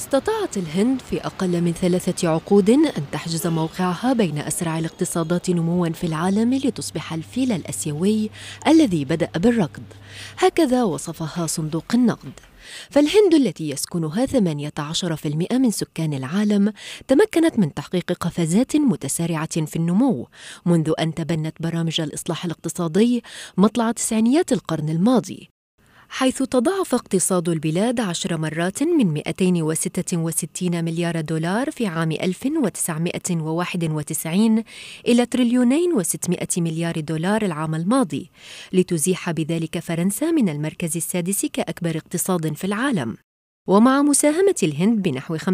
استطاعت الهند في أقل من ثلاثة عقود أن تحجز موقعها بين أسرع الاقتصادات نمواً في العالم لتصبح الفيل الأسيوي الذي بدأ بالركض، هكذا وصفها صندوق النقد. فالهند التي يسكنها 18% من سكان العالم تمكنت من تحقيق قفزات متسارعة في النمو منذ أن تبنت برامج الإصلاح الاقتصادي مطلع تسعينيات القرن الماضي حيث تضاعف اقتصاد البلاد عشر مرات من 266 مليار دولار في عام 1991 إلى تريليونين و600 مليار دولار العام الماضي لتزيح بذلك فرنسا من المركز السادس كأكبر اقتصاد في العالم ومع مساهمة الهند بنحو 15%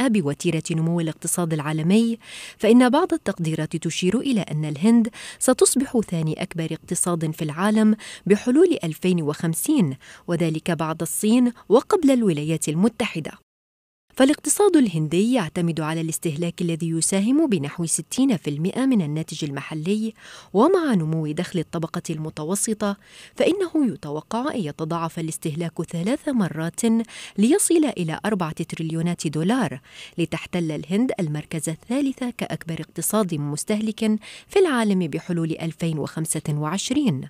بوتيرة نمو الاقتصاد العالمي، فإن بعض التقديرات تشير إلى أن الهند ستصبح ثاني أكبر اقتصاد في العالم بحلول 2050 وذلك بعد الصين وقبل الولايات المتحدة. فالاقتصاد الهندي يعتمد على الاستهلاك الذي يساهم بنحو 60% من الناتج المحلي ومع نمو دخل الطبقة المتوسطة فإنه يتوقع أن يتضاعف الاستهلاك ثلاث مرات ليصل إلى أربعة تريليونات دولار لتحتل الهند المركز الثالث كأكبر اقتصاد مستهلك في العالم بحلول 2025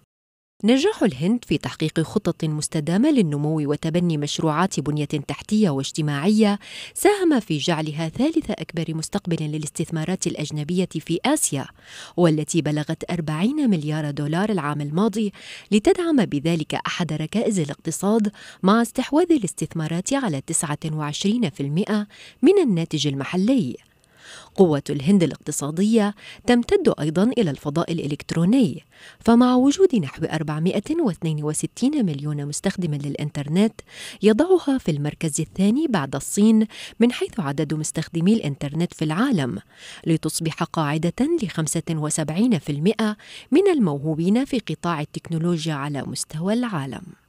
نجاح الهند في تحقيق خطط مستدامه للنمو وتبني مشروعات بنيه تحتيه واجتماعيه ساهم في جعلها ثالث اكبر مستقبل للاستثمارات الاجنبيه في اسيا والتي بلغت 40 مليار دولار العام الماضي لتدعم بذلك احد ركائز الاقتصاد مع استحواذ الاستثمارات على 29% من الناتج المحلي قوة الهند الاقتصادية تمتد أيضا إلى الفضاء الإلكتروني فمع وجود نحو 462 مليون مستخدم للإنترنت يضعها في المركز الثاني بعد الصين من حيث عدد مستخدمي الإنترنت في العالم لتصبح قاعدة ل 75% من الموهوبين في قطاع التكنولوجيا على مستوى العالم